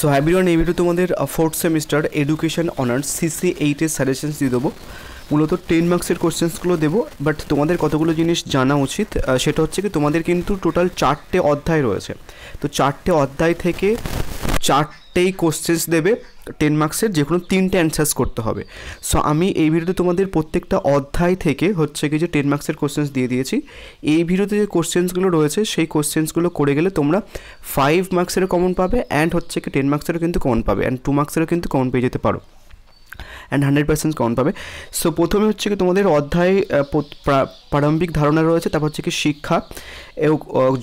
So হ্যাবিরন এই video তোমাদের fourth semester education honours CC এইটের সাজেশনস দিয়ে দেবো মূলত টেন মার্কসের কোশ্চেন্সগুলো দেবো বাট তোমাদের কতগুলো জিনিস জানা উচিত সেটা হচ্ছে কি তোমাদের কিন্তু টোটাল চারটে অধ্যায় রয়েছে তো চারটে অধ্যায় থেকে চারটে চারটেই কোশ্চেন্স দেবে টেন মার্কসের যে কোনো তিনটে অ্যান্সার্স করতে হবে সো আমি এই ভিডিওতে তোমাদের প্রত্যেকটা অধ্যায় থেকে হচ্ছে কি যে টেন মার্কসের কোশ্চেন্স দিয়ে দিয়েছি এই ভিডিওতে যে কোশ্চেন্সগুলো রয়েছে সেই কোশ্চেন্সগুলো করে গেলে তোমরা ফাইভ মার্কসেরও কমন পাবে অ্যান্ড হচ্ছে কি টেন মার্কসেরও কিন্তু কমন পাবে অ্যান্ড টু মার্কসেরও কিন্তু কমন পেয়ে যেতে পারো অ্যান্ড হান্ড্রেড পার্সেন্ট কমন পাবে সো প্রথমে হচ্ছে কি তোমাদের অধ্যায় প্রারম্ভিক ধারণা রয়েছে তারপর হচ্ছে কি শিক্ষা এবং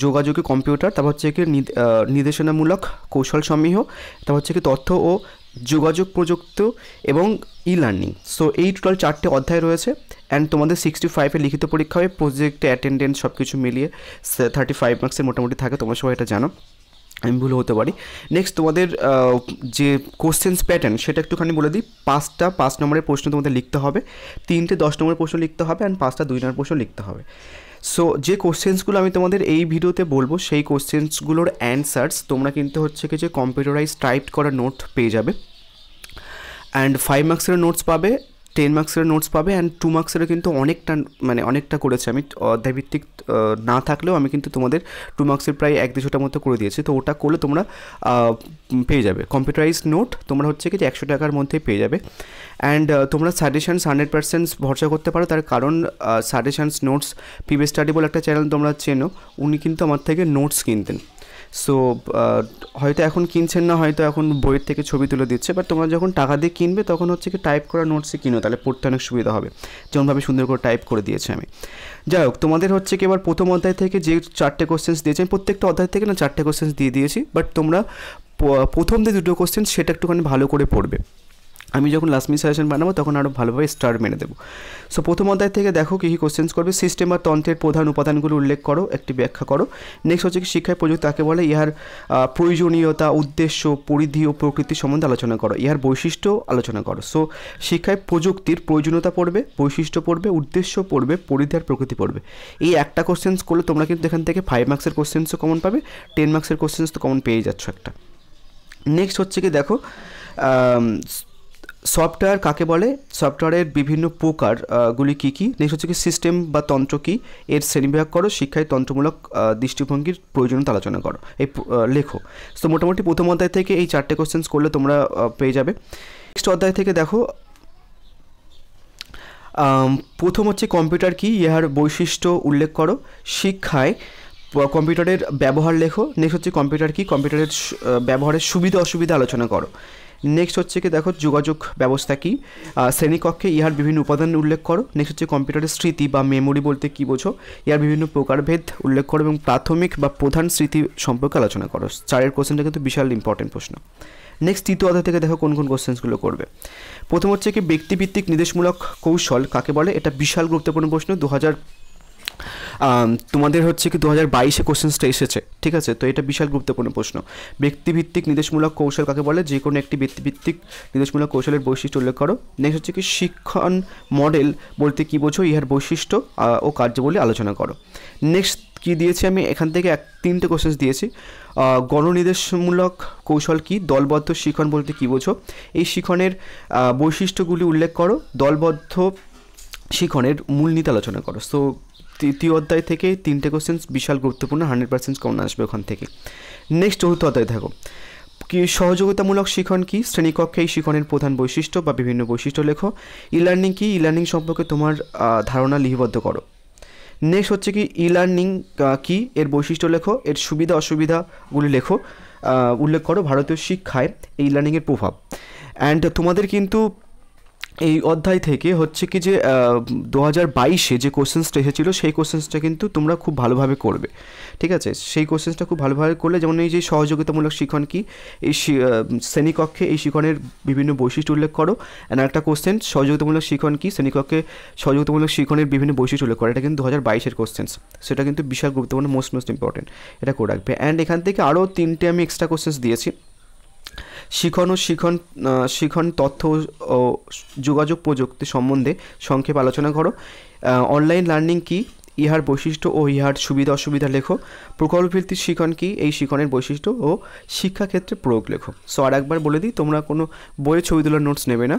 যোগাযোগে কম্পিউটার তারপর হচ্ছে কি নির্দেশনামূলক কৌশল সমীহ তারপর হচ্ছে কি তথ্য ও যোগাযোগ প্রযুক্তি এবং ই লার্নিং সো এই টোটাল চারটে অধ্যায় রয়েছে অ্যান্ড তোমাদের সিক্সটি ফাইভে লিখিত পরীক্ষা হবে প্রজেক্টে অ্যাটেন্ডেন্স সব কিছু মিলিয়ে থার্টি ফাইভ মার্কসের মোটামুটি থাকে তোমার সবাই এটা জানো আমি ভুল হতে পারি নেক্সট তোমাদের যে কোশ্চেন্স প্যাটার্ন সেটা একটুখানি বলে দিই পাঁচটা পাঁচ নম্বরের প্রশ্ন তোমাদের লিখতে হবে তিনটে দশ নম্বরের প্রশ্ন লিখতে হবে অ্যান্ড পাঁচটা দুই নম্বর প্রশ্ন লিখতে হবে সো যে কোশ্চেন্সগুলো আমি তোমাদের এই ভিডিওতে বলবো সেই কোশ্চেন্সগুলোর অ্যান্সার্স তোমরা কিন্তু হচ্ছে কি যে কম্পিউটারাইজ টাইপ করা নোট পেয়ে যাবে অ্যান্ড ফাইভ মার্কসের নোটস পাবে টেন মার্কসের নোটস পাবে অ্যান্ড টু মার্কসেরও কিন্তু অনেকটা মানে অনেকটা করেছে আমি অধ্যায়ভিত্তিক না থাকলেও আমি কিন্তু তোমাদের টু মার্কসের প্রায় এক দুশোটার মতো করে দিয়েছি তো ওটা করলে তোমরা পেয়ে যাবে কম্পিউটারাইজ নোট তোমরা হচ্ছে কি যে একশো টাকার মধ্যেই পেয়ে যাবে অ্যান্ড তোমরা সাজেশানস হান্ড্রেড পার্সেন্ট ভরসা করতে পারো তার কারণ সাজেশানস নোটস পিবে স্টাডি বলে একটা চ্যানেল তোমরা চেনো উনি কিন্তু আমার থেকে নোটস কিনতেন সো হয়তো এখন কিনছেন না হয়তো এখন বইয়ের থেকে ছবি তুলে দিচ্ছে বাট তোমরা যখন টাকা দিয়ে কিনবে তখন হচ্ছে কি টাইপ করা নোটসে কিনো তাহলে পড়তে অনেক সুবিধা হবে যেমনভাবে সুন্দর করে টাইপ করে দিয়েছি আমি যাই হোক তোমাদের হচ্ছে কি এবার প্রথম অধ্যায় থেকে যে চারটে কোশ্চেন্স দিয়েছে আমি প্রত্যেকটা অধ্যায় থেকে না চারটে কোশ্চেন্স দিয়ে দিয়েছি বাট তোমরা প্রথম যে দুটো কোশ্চেন সেটা একটুখানি ভালো করে পড়বে আমি যখন লাস্ট মিনিট সাজেশন বানাবো তখন আরও ভালোভাবে স্টার মেনে দেবো সো প্রথম অধ্যায় থেকে দেখো কী কী কোশ্চেন্স করবে সিস্টেম আর তন্ত্রের প্রধান উপাদানগুলো উল্লেখ করো একটি ব্যাখ্যা করো নেক্সট হচ্ছে কি শিক্ষায় প্রযুক্তি তাকে বলে ইহার প্রয়োজনীয়তা উদ্দেশ্য পরিধি ও প্রকৃতি সম্বন্ধে আলোচনা করো ইহার বৈশিষ্ট্য আলোচনা করো সো শিক্ষায় প্রযুক্তির প্রয়োজনীয়তা পড়বে বৈশিষ্ট্য পড়বে উদ্দেশ্য পড়বে পরিধি আর প্রকৃতি পড়বে এই একটা কোশ্চেন্স করলে তোমরা কিন্তু এখান থেকে ফাইভ মার্কসের কোশ্চেন্সও কমন পাবে টেন মার্কসের কোশ্চেন্স তো কমন পেয়ে যাচ্ছ একটা নেক্সট হচ্ছে কি দেখো সফটওয়্যার কাকে বলে সফটওয়্যারের বিভিন্ন প্রকার গুলি কী কী নেক্সট হচ্ছে কি সিস্টেম বা তন্ত্র কী এর শ্রেণীবিভাগ করো শিক্ষায় তন্ত্রমূলক দৃষ্টিভঙ্গির প্রয়োজনীয়তা আলোচনা করো এই লেখো তো মোটামুটি প্রথম অধ্যায় থেকে এই চারটে কোশ্চেন্স করলে তোমরা পেয়ে যাবে নেক্সট অধ্যায় থেকে দেখো প্রথম হচ্ছে কম্পিউটার কি ইহার বৈশিষ্ট্য উল্লেখ করো শিক্ষায় কম্পিউটারের ব্যবহার লেখো নেক্সট হচ্ছে কম্পিউটার কি কম্পিউটারের ব্যবহারের সুবিধা অসুবিধা আলোচনা করো নেক্সট হচ্ছে কি দেখো যোগাযোগ ব্যবস্থা কী শ্রেণীকক্ষে ইহার বিভিন্ন উপাদান উল্লেখ করো নেক্সট হচ্ছে কম্পিউটারের স্মৃতি বা মেমোরি বলতে কী বোঝো ইহার বিভিন্ন প্রকারভেদ উল্লেখ করো এবং প্রাথমিক বা প্রধান স্মৃতি সম্পর্কে আলোচনা করো চারের কোশ্চেনটা কিন্তু বিশাল ইম্পর্টেন্ট প্রশ্ন নেক্সট তৃতীয় অধ্যায় থেকে দেখো কোন কোন কোশ্চেন্সগুলো করবে প্রথম হচ্ছে কি ব্যক্তিভিত্তিক নির্দেশমূলক কৌশল কাকে বলে এটা বিশাল গুরুত্বপূর্ণ প্রশ্ন দু তোমাদের হচ্ছে কি দু হাজার বাইশে কোশ্চেন্সটা এসেছে ঠিক আছে তো এটা বিশাল গুরুত্বপূর্ণ প্রশ্ন ব্যক্তিভিত্তিক নির্দেশমূলক কৌশল কাকে বলে যে কোনো একটি ব্যক্তিভিত্তিক নির্দেশমূলক কৌশলের বৈশিষ্ট্য উল্লেখ করো নেক্সট হচ্ছে কি শিক্ষণ মডেল বলতে কী বোঝো ইহার বৈশিষ্ট্য ও কার্যবলী আলোচনা করো নেক্সট কি দিয়েছি আমি এখান থেকে এক তিনটে কোশ্চেন্স দিয়েছি গণনির্দেশমূলক কৌশল কি দলবদ্ধ শিখন বলতে কী বোঝো এই শিখনের বৈশিষ্ট্যগুলি উল্লেখ করো দলবদ্ধ শিখনের মূলনীতি আলোচনা করো সো তৃতীয় অধ্যায় থেকে তিনটে কোশ্চেন বিশাল গুরুত্বপূর্ণ হান্ড্রেড পার্সেন্ট কমন আসবে ওখান থেকে নেক্সট চতুর্থ অধ্যায় থাকো কি সহযোগিতামূলক শিখন কি শ্রেণীকক্ষে এই শিখনের প্রধান বৈশিষ্ট্য বা বিভিন্ন বৈশিষ্ট্য লেখো ই লার্নিং কি ই লার্নিং সম্পর্কে তোমার ধারণা লিপিবদ্ধ করো নেক্সট হচ্ছে কি ই লার্নিং কী এর বৈশিষ্ট্য লেখো এর সুবিধা অসুবিধাগুলি লেখো উল্লেখ করো ভারতীয় শিক্ষায় এই লার্নিংয়ের প্রভাব অ্যান্ড তোমাদের কিন্তু এই অধ্যায় থেকে হচ্ছে কি যে দু হাজার বাইশে যে কোশ্চেন্সটা এসেছিলো সেই কোশ্চেন্সটা কিন্তু তোমরা খুব ভালোভাবে করবে ঠিক আছে সেই কোশ্চেন্সটা খুব ভালোভাবে করলে যেমন এই যে সহযোগিতামূলক শিখন কি এই শ্রেণীকক্ষে এই শিখনের বিভিন্ন বৈশিষ্ট্য উল্লেখ করো অ্যান্ড একটা কোশ্চেন সহযোগিতামূলক শিখন কি শ্রেণীকক্ষে সহযোগিতামূলক শিখনের বিভিন্ন বৈশিষ্ট্য উল্লেখ করো এটা কিন্তু দু হাজার বাইশের কোশ্চেন্স সেটা কিন্তু বিশাল গুরুত্বপূর্ণ মোস্ট মোস্ট ইম্পর্টেন্ট এটা করে রাখবে অ্যান্ড এখান থেকে আরও তিনটে আমি এক্সট্রা কোশ্চেন্স দিয়েছি শিখন ও শিখন শিখন তথ্য ও যোগাযোগ প্রযুক্তি সম্বন্ধে সংক্ষেপ আলোচনা করো অনলাইন লার্নিং কী ইহার বৈশিষ্ট্য ও ইহার সুবিধা অসুবিধা লেখো প্রকল্পভিত্তিক শিখন কি এই শিখনের বৈশিষ্ট্য ও শিক্ষাক্ষেত্রে প্রয়োগ লেখো সো আর একবার বলে দিই তোমরা কোনো বইয়ের ছবি তোলার নোটস নেবে না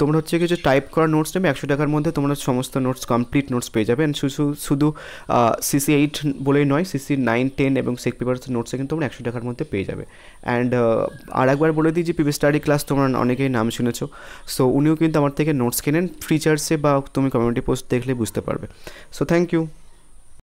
তোমরা হচ্ছে কিছু টাইপ করা নোটস নেবে একশো টাকার মধ্যে তোমরা সমস্ত নোটস কমপ্লিট নোটস পেয়ে যাবে শুধু শুধু সিসি এইট বলেই নয় সিসি নাইন টেন এবং সেক পেপার্স নোটসে কিন্তু তোমরা একশো টাকার মধ্যে পেয়ে যাবে অ্যান্ড আর একবার বলে দিই যে পিপি স্টাডি ক্লাস তোমরা অনেকেই নাম শুনেছো সো উনিও কিন্তু আমার থেকে নোটস কেনেন ফ্রিচার্সে বা তুমি কমিউনিটি পোস্ট দেখলে বুঝতে পারবে সো থ্যাংক you.